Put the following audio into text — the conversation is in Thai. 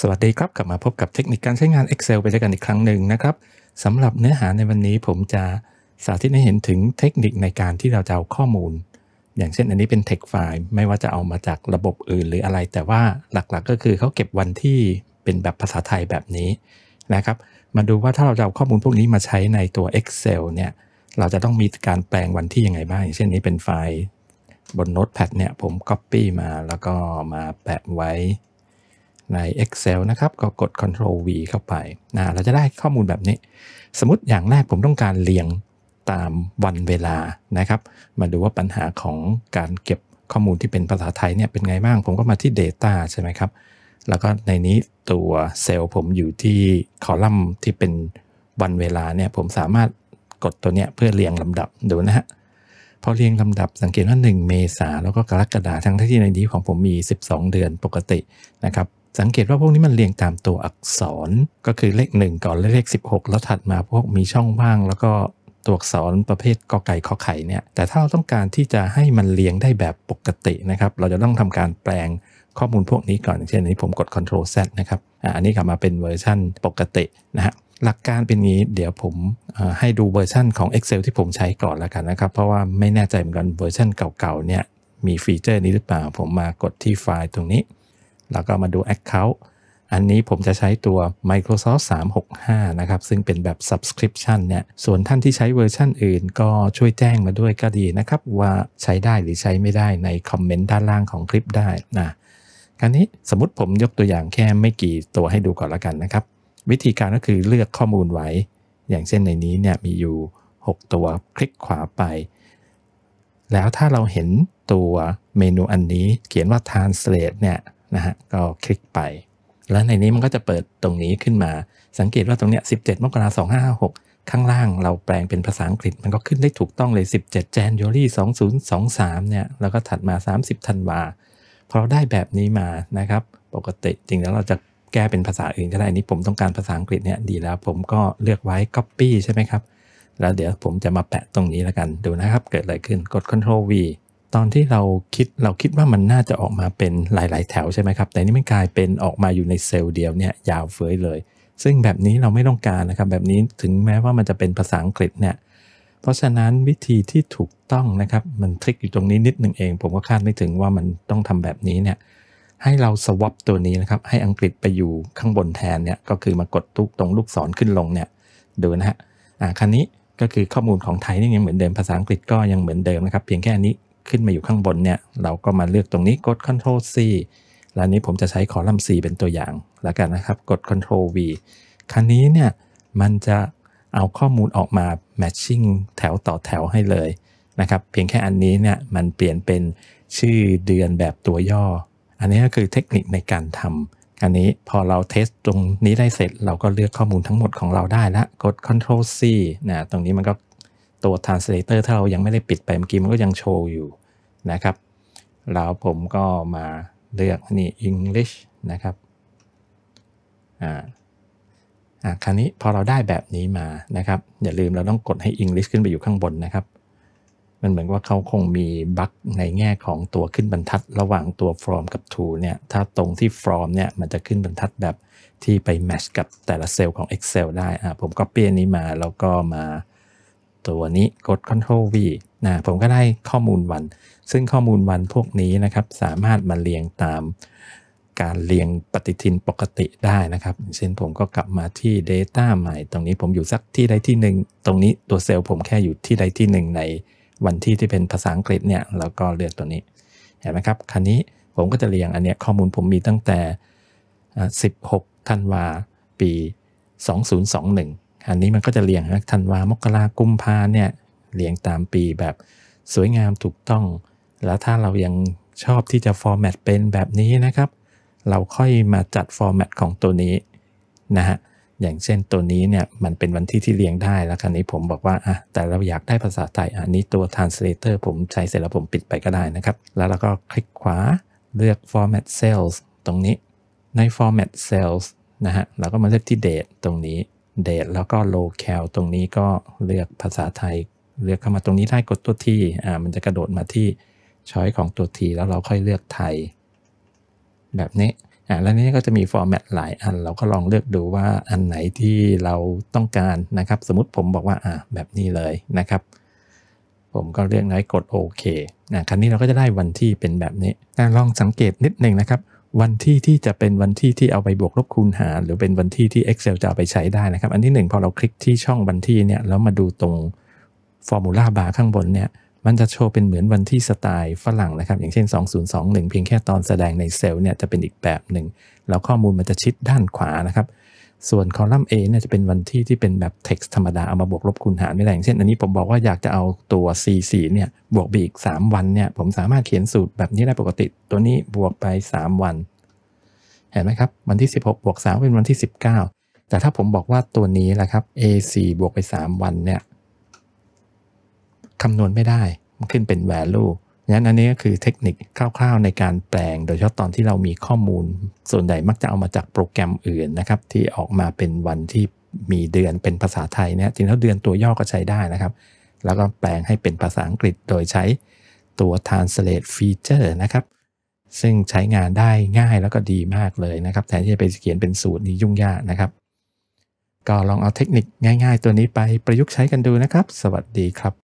สวัสดีครับ กลับมาพบกับเทคนิคการใช้งาน Excel ไปด้วยกันอีกครั้งหนึ่งนะครับสำหรับเนื้อหาในวันนี้ผมจะสาธิตให้เห็นถึงเทคนิคในการที่เราจะเอาข้อมูล อย่างเช่นอันนี้เป็น text file ไม่ว่าจะเอามาจากระบบอื่นหรืออะไร แต่ว่าหลักๆกก็คือเขาเก็บวันที่เป็นแบบภาษาไทยแบบนี้นะครับ มาดูว่าถ้าเราจะเอาข้อมูลพวกนี้มาใช้ในตัว Excel เนี่ยเราจะต้องมีการแปลงวันที่ยังไงบ้างอย่างเช่นนี้เป็นไฟล์บนโน้ตแพดเนี่ยผม Copy มาแล้วก็มาแปะไว้ใน Excel นะครับ ก็กด Ctrl V เข้าไปนะเราจะได้ข้อมูลแบบนี้ สมมติอย่างแรกผมต้องการเรียงตามวันเวลานะครับ มาดูว่าปัญหาของการเก็บข้อมูลที่เป็นภาษาไทยเนี่ยเป็นไงบ้างผมก็มาที่ Data ใช่ไหมครับ แล้วก็ในนี้ตัวเซลล์ผมอยู่ที่คอลัมน์ที่เป็นวันเวลาเนี่ยผมสามารถกดตัวเนี้ยเพื่อเรียงลำดับดูนะฮะพอเรียงลำดับสังเกตว่า 1 เมษาแล้วก็กรกฎาทั้งที่ในนี้ของผมมี 12 เดือนปกตินะครับสังเกตว่าพวกนี้มันเรียงตามตัวอักษร ก็คือเลข 1 ก่อนเลข 16 แล้วถัดมาพวกมีช่องว่าง แล้วก็ตัวอักษรประเภทกอไก่ขอไข่เนี่ยแต่ถ้าเราต้องการที่จะให้มันเรียงได้แบบปกตินะครับเราจะต้องทำการแปลงข้อมูลพวกนี้ก่อนอย่างเช่นนี้ผมกด Ctrl Z นะครับอันนี้กลับมาเป็นเวอร์ชันปกตินะฮะหลักการเป็นงี้เดี๋ยวผมให้ดูเวอร์ชันของ Excel ที่ผมใช้ก่อนแล้วกันนะครับ เพราะว่าไม่แน่ใจเหมือนกันเวอร์ชันเก่าๆเนี่ยมีฟีเจอร์นี้หรือเปล่า ผมมากดที่ไฟล์ตรงนี้แล้วก็มาดู Account อันนี้ผมจะใช้ตัว Microsoft 365 นะครับ ซึ่งเป็นแบบ Subscription เนี่ย ส่วนท่านที่ใช้เวอร์ชั่นอื่นก็ช่วยแจ้งมาด้วยก็ดีนะครับ ว่าใช้ได้หรือใช้ไม่ได้ในคอมเมนต์ด้านล่างของคลิปได้นะคราวนี้สมมติผมยกตัวอย่างแค่ไม่กี่ตัวให้ดูก่อนละกันนะครับ วิธีการก็คือเลือกข้อมูลไว้ อย่างเช่นในนี้เนี่ยมีอยู่ 6 ตัวคลิกขวาไป แล้วถ้าเราเห็นตัวเมนูอันนี้ เขียนว่า translate เนี่ยนะฮะก็คลิกไป แล้วในนี้มันก็จะเปิดตรงนี้ขึ้นมาสังเกตว่าตรงเนี้ย17มกราคม2556ข้างล่างเราแปลงเป็นภาษาอังกฤษมันก็ขึ้นได้ถูกต้องเลย 17 January 2023 เนี่ย แล้วก็ถัดมา 30ธันวาพอเราได้แบบนี้มานะครับ ปกติจริงแล้วเราจะแก้เป็นภาษาอื่นก็ได้นี้ผมต้องการภาษาอังกฤษเนี่ยดีแล้วผมก็เลือกไว้ Copy ใช่ไหมครับแล้วเดี๋ยวผมจะมาแปะตรงนี้แล้วกันดูนะครับเกิดอะไรขึ้นกด Ctrl V ตอนที่เราคิด เราคิดว่ามันน่าจะออกมาเป็นหลาย ๆ แถวใช่ไหมครับ แต่นี่มันกลายเป็นออกมาอยู่ในเซลล์เดียวเนี่ยยาวเฟ้ยเลย ซึ่งแบบนี้เราไม่ต้องการนะครับ แบบนี้ถึงแม้ว่ามันจะเป็นภาษาอังกฤษเนี่ย เพราะฉะนั้นวิธีที่ถูกต้องนะครับ มันทริคอยู่ตรงนี้นิดหนึ่งเอง ผมก็คาดไม่ถึงว่ามันต้องทำแบบนี้เนี่ย ให้เราสวอปตัวนี้นะครับ ให้อังกฤษไปอยู่ข้างบนแทนเนี่ย ก็คือมากดตุกตรงลูกศรขึ้นลงเนี่ยดูนะฮะ อ่าคันนี้ก็คือข้อมูลของไทยนี่ยังเหมือนเดิม ภาษาอังกฤษก็ยังเหมือนเดิมนะครับ เพียงแค่นนี้ขึ้นมาอยู่ข้างบนเนี่ยเราก็มาเลือกตรงนี้กด Ctrl C แล้วนี้ผมจะใช้คอลัมน์ C เป็นตัวอย่างแล้วกันนะครับกด Ctrl V ครั้นี้เนี่ยมันจะเอาข้อมูลออกมา matching แถวต่อแถวให้เลยนะครับเพียงแค่อันนี้เนี่ยมันเปลี่ยนเป็นชื่อเดือนแบบตัวย่อ อันนี้ก็คือเทคนิคในการทำอันนี้พอเราเทสตรงนี้ได้เสร็จเราก็เลือกข้อมูลทั้งหมดของเราได้ละกด Ctrl C นะตรงนี้มันก็ตัว translator ถ้าเรายังไม่ได้ปิดไปเมื่อกี้มันก็ยังโชว์อยู่นะครับ แล้วผมก็มาเลือกนี่ English นะครับอ่าอ่าคราวนี้พอเราได้แบบนี้มานะครับ อย่าลืมเราต้องกดให้ English ขึ้นไปอยู่ข้างบนนะครับ มันเหมือนว่าเขาคงมีบั๊กในแง่ของตัวขึ้นบรรทัด ระหว่างตัว from กับ to เนี่ยถ้าตรงที่ from เนี่ยมันจะขึ้นบรรทัดแบบที่ไปแมชกับแต่ละเซลล์ของ Excel ได้อ่าผมก็เปี้ยนี้มาแล้วก็มาตัวนี้กด Ctrl V นะ ผมก็ได้ข้อมูลวัน ซึ่งข้อมูลวันพวกนี้นะครับ สามารถมาเรียงตามการเรียงปฏิทินปกติได้นะครับ เช่นผมก็กลับมาที่ Data ใหม่ ตรงนี้ผมอยู่สักที่ใดที่หนึ่งตรงนี้ตัวเซลล์ ผมแค่อยู่ที่ใดที่หนึ่งในวันที่ที่เป็นภาษาอังกฤษเนี่ย แล้วก็เลือกตัวนี้ เห็นไหมครับ ครนนี้ผมก็จะเรียงอันเนี้ยข้อมูลผมมีตั้งแต่ 16 ธันวา ปี 2021อันนี้มันก็จะเรียงนะ ธันวามกรากุมภาเนี่ยเรียงตามปีแบบสวยงามถูกต้อง แล้วถ้าเรายังชอบที่จะฟอร์แมตเป็นแบบนี้นะครับ เราค่อยมาจัดฟอร์แมตของตัวนี้นะฮะ อย่างเช่นตัวนี้เนี่ย มันเป็นวันที่ที่เรียงได้ แล้วคราวนี้ผมบอกว่า อ่ะ แต่เราอยากได้ภาษาไทยอันนี้ตัว translator ผมใช้เสร็จแล้วผมปิดไปก็ได้นะครับ แล้วเราก็คลิกขวา เลือก format cells ตรงนี้ ใน format cells นะฮะเราก็มาเลือกที่ date ตรงนี้เดทแล้วก็โลแคลตรงนี้ก็เลือกภาษาไทย เลือกเข้ามาตรงนี้ได้กดตัวทีอ่ามันจะกระโดดมาที่ช้อยของตัวทีแล้วเราค่อยเลือกไทย แบบนี้อ่าแล้วนี้ก็จะมีฟอร์แมตหลายอัน เราก็ลองเลือกดูว่าอันไหนที่เราต้องการนะครับ สมมติผมบอกว่าอ่าแบบนี้เลยนะครับ ผมก็เลือกน้อยกดโอเคนะครั้นี้เราก็จะได้วันที่เป็นแบบนี้ลองสังเกตนิดหนึ่งนะครับวันที่ที่จะเป็นวันที่ที่เอาไปบวกลบคูณหารหรือเป็นวันที่ที่ Excel จะเอาไปใช้ได้นะครับ อันที่1พอเราคลิกที่ช่องวันที่เนี่ยแล้วมาดูตรงฟอร์มูลาบาร์ข้างบนเนี่ยมันจะโชว์เป็นเหมือนวันที่สไตล์ฝรั่งนะครับอย่างเช่น 2021 เพียงแค่ตอนแสดงในเซลล์เนี่ยจะเป็นอีกแบบหนึ่งแล้วข้อมูลมันจะชิดด้านขวานะครับส่วนคอลัมน์ A เนี่ยจะเป็นวันที่ที่เป็นแบบ text ธรรมดาเอามาบวกลบคูณหารไม่ได้อย่างเช่นอันนี้ผมบอกว่าอยากจะเอาตัว C4 เนี่ยบวกไปอีก 3 วันเนี่ยผมสามารถเขียนสูตรแบบนี้ได้ปกติตัวนี้บวกไป 3 วัน เห็นไหมครับ วันที่ 16 บวก 3 เป็นวันที่ 19 แต่ถ้าผมบอกว่าตัวนี้แหละครับ A4 บวกไป 3 วันเนี่ยคำนวณไม่ได้ มันขึ้นเป็น value งั้นอันนี้ก็คือเทคนิคคร่าวๆ ในการแปลงโดยเฉพาะตอนที่เรามีข้อมูล ส่วนใหญ่มักจะเอามาจากโปรแกรมอื่นนะครับที่ออกมาเป็นวันที่มีเดือนเป็นภาษาไทยเนี่ยจริงแล้วเดือนตัวย่อก็ใช้ได้นะครับ แล้วก็แปลงให้เป็นภาษาอังกฤษโดยใช้ตัว translate feature นะครับซึ่งใช้งานได้ง่ายแล้วก็ดีมากเลยนะครับแทนที่จะไปเขียนเป็นสูตรนี้ยุ่งยากนะครับ ก็ลองเอาเทคนิคง่ายๆ ตัวนี้ไปประยุกต์ใช้กันดูนะครับ สวัสดีครับ